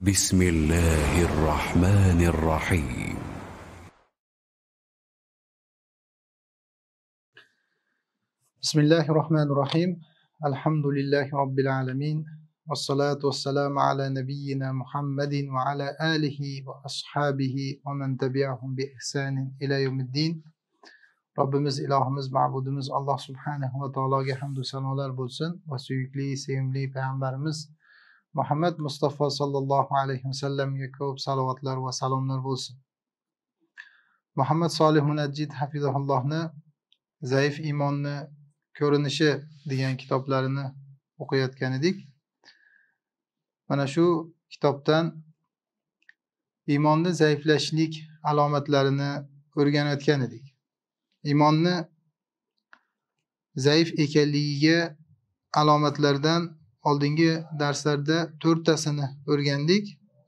بسم الله الرحمن الرحيم بسم الله الرحمن الرحيم الحمد لله رب العالمين والصلاة والسلام على نبينا محمد وعلى آله وأصحابه ومن تبعهم بإحسان إلى يوم الدين Rabbimiz, ilahımız, mabudumuz Allah subhanahu va taologa ki hamdü senalar bulsun. Ve sevgili, sevimli peygamberimiz muhammad mustafa sollallohu alayhi vasallamga ko'p salovatlar va salomlar bo'lsin muhammad solih munajjid hafizaullohni zaif iymonni ko'rinishi degan kitoblarini o'qiyotgan edik mana shu kitobdan iymonni zaiflashlik alomatlarini o'rganayotgan edik iymonni zaif ekanligiga alomatlardan oldingi darslarda to'rttasini o'rgandik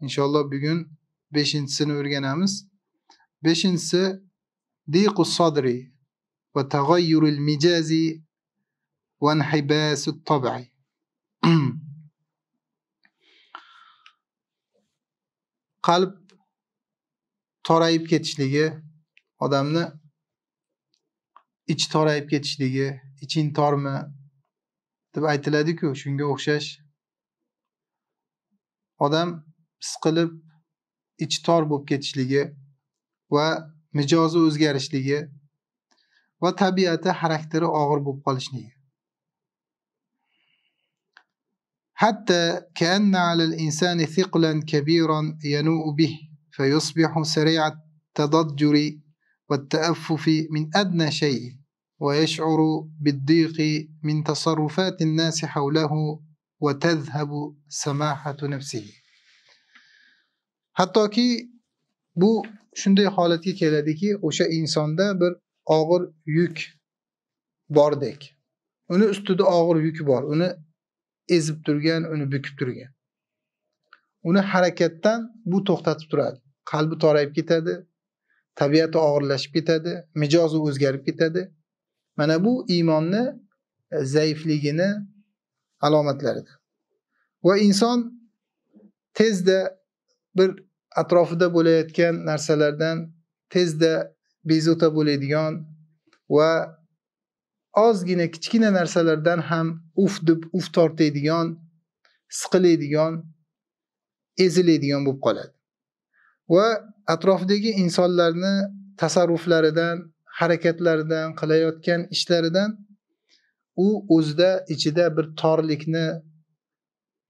inshaalloh bugun beshinchisini o'rganamiz beshinchisi diqu sodri va tag'ayyurul mijazi va inhibasu tabi qalb torayib ketishligi odamni ichi torayib ketishligi iching tormi deb aytiladi-ku, shunga o'xshash odam siqilib ichi tor bo'lib ketishligi va mijozi o'zgarishligi va tabiati xarakteri og'ir bo'lib qolishligi. حتى كأن على الإنسان ثقلا كبيرا ينوء به فيصبح سريع التضجر والتأفف من أدنى شيء ويشعر بالضيق من تصرفات الناس حوله وتذهب سماحة نفسه hattoki bu shunday holatga keladiki o'sha insonda bir og'ir yuk bordek uni ustida og'ir yuk bor uni ezib turgan uni bukib turgan uni harakatdan bu to'xtatib turadi qalbi torayib ketadi tabiati og'irlashib ketadi mijozi o'zgarib ketadi mana bu iymonni e, zaifligini alomatlaridir va inson tezda bir atrofida bo'layotgan narsalardan tezda bezovta bo'ladigan va ozgina kichkina narsalardan ham uf deb uf tortadigan siqiladigan eziladigan bo'lib qoladi va atrofdagi insonlarni tasarruflaridan harakatlaridan qilayotgan ishlaridan u o'zida ichida bir torlikni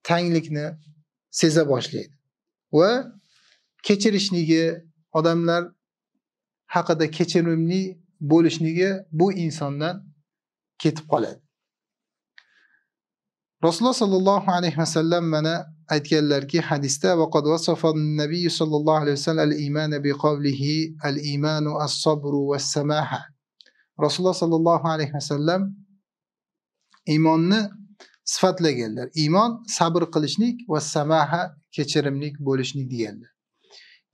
tanglikni seza boshlaydi va kechirishligi odamlar haqida kechirimli bo'lishligi bu insondan ketib qoladi rasululloh sollallohu alayhi vasallam mana aytganlarki hadisda vaqad vasafa nabiy sallallohu alayhi vasallam al iymana qavlihi al iymanu as sabru vas samaha rasululloh sollallohu alayhi vasallam iymonni sifatlaganlar iymon sabr qilishlik va samaha kechirimlik bo'lishlik deganlar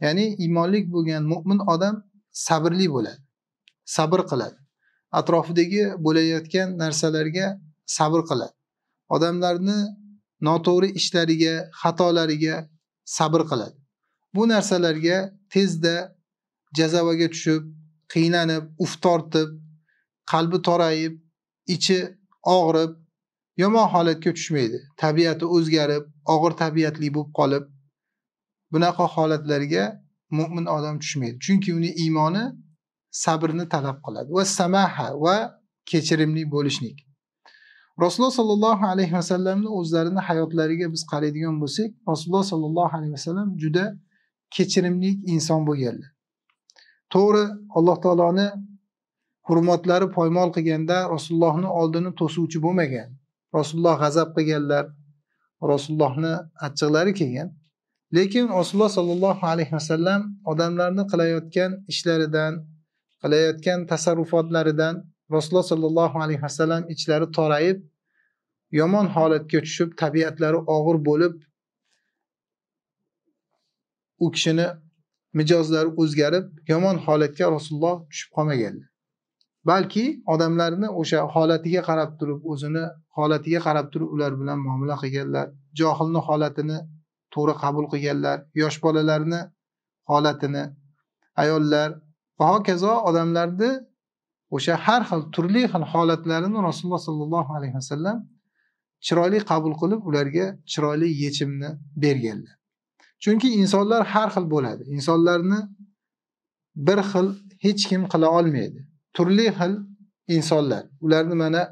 ya'ni iymonlik bo'lgan mo'min odam sabrli bo'ladi sabr qiladi atrofidagi bo'layotgan narsalarga sabr qiladi odamlarni noto'g'ri ishlariga xatolariga sabr qiladi bu narsalarga tezda jazavaga tushib qiynanib uf tortib qalbi torayib ichi og'rib yomon holatga tushmaydi tabiati o'zgarib og'ir tabiatli bo'lib qolib bunaqa holatlarga mo'min odam tushmaydi chunki uni iymoni sabrni talab qiladi va samaha va kechirimli bo'lishlik rasululloh sollallohu alayhi vasallamni o'zlarini hayotlariga biz qaraydigan bo'lsak rasululloh sollallohu alayhi vasallam juda kechirimli inson bo'lganlar to'g'ri alloh taoloni hurmatlari poymol qilganda rasulullohni oldini to'suvchi bo'lmagan rasululloh g'azab qilganlar rasulullohni achchiqlari kelgan lekin rasululloh sollallohu alayhi vasallam odamlarni qilayotgan ishlaridan qilayotgan tasarrufotlaridan rasululloh sollallohu alayhi vasallam ichlari torayib yomon holatga tushib tabiatlari og'ir bo'lib u kishini mijozlari o'zgarib yomon holatga rasululloh tushib qolmaganlar balki odamlarni o'sha holatiga qarab turib o'zini holatiga qarab turib ular bilan muomala qilganlar johilni holatini to'g'ri qabul qilganlar yosh bolalarni holatini ayollar va hokazo odamlarni o'sha har xil turli xil holatlarini rasululloh sollallohu alayhi vasallam chiroyli qabul qilib ularga chiroyli yechimni berganlar chunki insonlar har xil bo'ladi insonlarni bir xil hech kim qila olmaydi turli xil insonlar ularni mana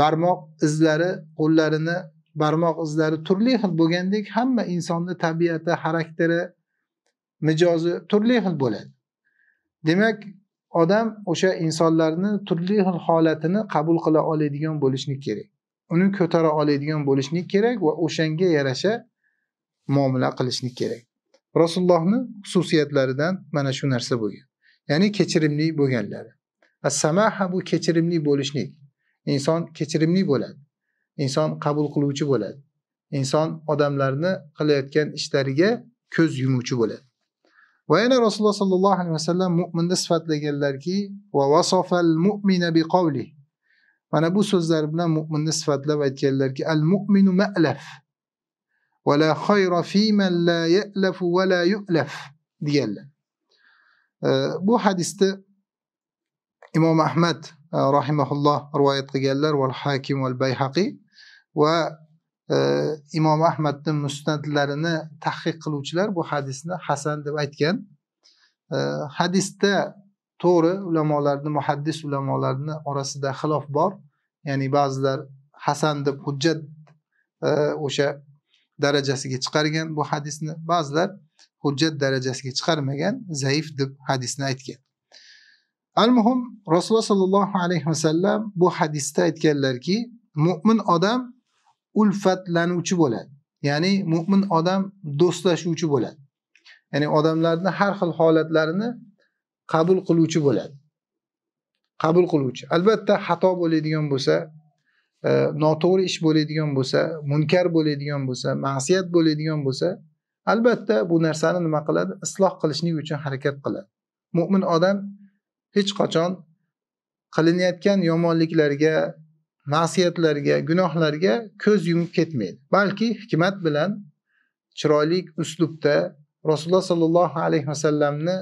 barmoq izlari qo'llarini barmoq izlari turli xil bo'lgandek hamma insonni tabiati xarakteri mijozi turli xil bo'ladi demak odam o'sha insonlarni turli xil holatini qabul qila oladigan bo'lishi kerak uni ko'tara oladigan bo'lishlik kerak va o'shanga yarasha muomala qilishlik kerak rasulullohni xususiyatlaridan mana shu narsa bo'lgan ya'ni kechirimli bo'lganlari samaha bu kechirimli bo'lishlik inson kechirimli bo'ladi inson qabul qiluvchi bo'ladi inson odamlarni qilayotgan ishlariga ko'z yumuvchi bo'ladi va yana rasululloh sollallohu alayhi vasallam mo'minni sifatlaganlarki va vasofal mu'mina biqavli mana bu so'zlar bilan mo'minni sifatlab aytganlarki al mu'minu ma'laf va la khayra man la ya'lafu va la yu'laf deganlar bu hadisni imom ahmad e, rahimahulloh rivoyat qilganlar val hakim val bayhaqiy va e, imom ahmadni musnatlarini tahqiq qiluvchilar bu hadisni hasan deb aytgan e, hadisda to'g'ri ulamolarni muhaddis ulamolarni orasida xilof bor ya'ni ba'zilar hasan deb hujjat e, o'sha darajasiga chiqargan bu hadisni ba'zilar hujjat darajasiga chiqarmagan zaif deb hadisni aytgan al muhim rasululloh sollallohu alayhi vasallam bu hadisda aytganlarki mo'min odam ulfatlanuvchi bo'ladi ya'ni mo'min odam do'stlashuvchi bo'ladi ya'ni odamlarni har xil holatlarini qabul qiluvchi bo'ladi qabul qiluvchi albatta xato bo'ladigan bo'lsa e, noto'g'ri ish bo'ladigan bo'lsa munkar bo'ladigan bo'lsa ma'siyat bo'ladigan bo'lsa albatta bu narsani nima qiladi isloh qilishlik uchun harakat qiladi mo'min odam hech qachon qilinayotgan yomonliklarga ma'siyatlarga gunohlarga ko'z yumib ketmaydi balki hikmat bilan chiroyli uslubda rasululloh sollallohu alayhi vasallamni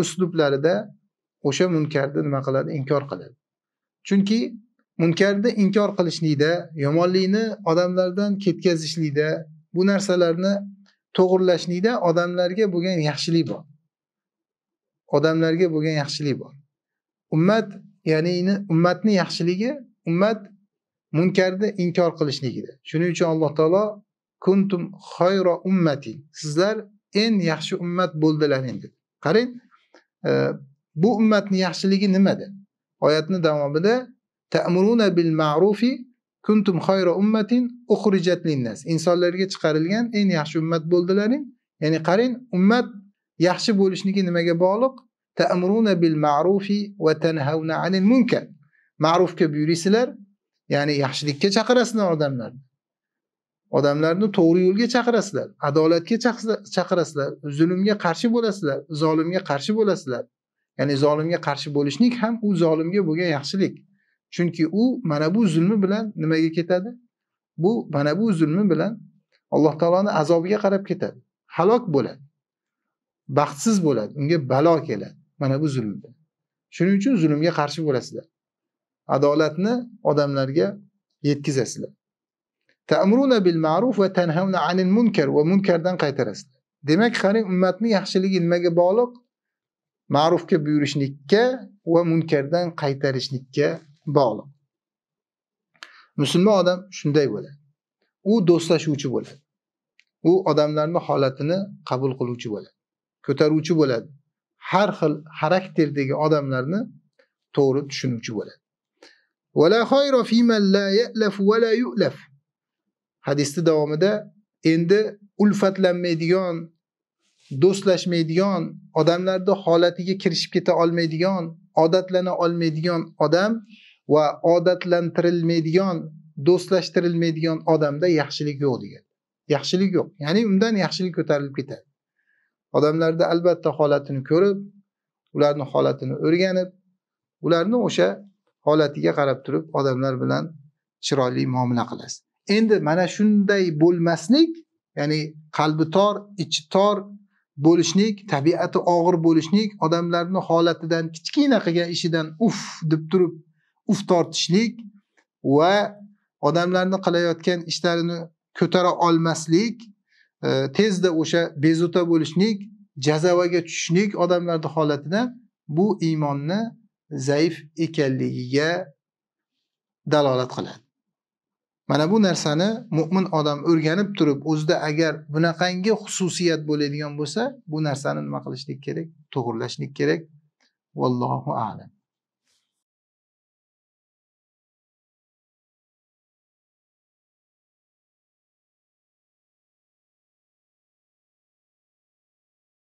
uslublarida o'sha munkarni nima qiladi inkor qiladi chunki munkarni inkor qilishlikda yomonlikni odamlardan ketkazishlikda bu narsalarni to'g'irlashlikda odamlarga bo'lgan yaxshilik bor odamlarga bo'lgan yaxshilik bor ummat ya'ni ummatni yaxshiligi ummat munkarni inkor qilishligida shuning uchun alloh taolo kuntum xayro ummati sizlar eng yaxshi ummat bo'ldilaring dedi qarang bu ummatni yaxshiligi nimada oyatni davomida ta'muruna bil ma'rufi kuntum xayra ummatin uxrijat linnas insonlarga chiqarilgan eng yaxshi ummat bo'ldilaring ya'ni qarang ummat yaxshi bo'lishniki nimaga bog'liq ta'muruna bil ma'rufi va tanhauna anil munkar ma'rufga buyurisizlar ya'ni yaxshilikka chaqirasizlar odamlarni odamlarni to'g'ri yo'lga chaqirasizlar adolatga chaqirasizlar zulmga qarshi bo'lasizlar zolimga qarshi bo'lasizlar ya'ni zolimga qarshi bo'lishlik ham u zolimga bo'lgan yaxshilik chunki u mana bu zulmi bilan nimaga ketadi bu mana bu zulmi bilan alloh taoloni azobiga qarab ketadi halok bo'ladi baxtsiz bo'ladi unga balo keladi mana bu zulm shuning uchun zulmga qarshi bo'lasizlar adolatni odamlarga yetkazasizlar ta'muruna bil ma'ruf va tanhauna anil munkar va munkardan qaytarasiz demak qarang ummatni yaxshiligi nimaga bog'liq ma'rufga buyurishlikka va munkardan qaytarishlikka bog'liq musulmon odam shunday bo'ladi u do'stlashuvchi bo'ladi u odamlarni holatini qabul qiluvchi bo'ladi ko'taruvchi bo'ladi har xil xarakterdagi odamlarni to'g'ri tushunuvchi bo'ladi hadisni davomida endi ulfatlanmaydigan do'stlashmaydigan odamlarni holatiga kirishib keta olmaydigan odatlana olmaydigan odam va odatlantirilmaydigan do'stlashtirilmaydigan odamda yaxshilik yo'q degan yaxshilik yo'q ya'ni undan yaxshilik ko'tarilib ketadi odamlarda albatta holatini ko'rib ularni holatini o'rganib ularni o'sha holatiga qarab turib odamlar bilan chiroyli muomala qilasiz endi mana shunday bo'lmaslik ya'ni qalbi tor ichi tor bo'lishlik tabiati og'ir bo'lishlik odamlarni holatidan kichkina qilgan ishidan uf deb turib uf tortishlik va odamlarni qilayotgan ishlarini ko'tara olmaslik e, tezda o'sha bezovta bo'lishlik jazavaga tushishlik odamlarni holatidan bu iymonni zaif ekanligiga dalolat qiladi mana bu narsani mo'min odam o'rganib turib o'zida agar bunaqangi xususiyat bo'ladigan bo'lsa bu narsani nima qilishlik kerak to'g'irlashlik kerak vallohu alam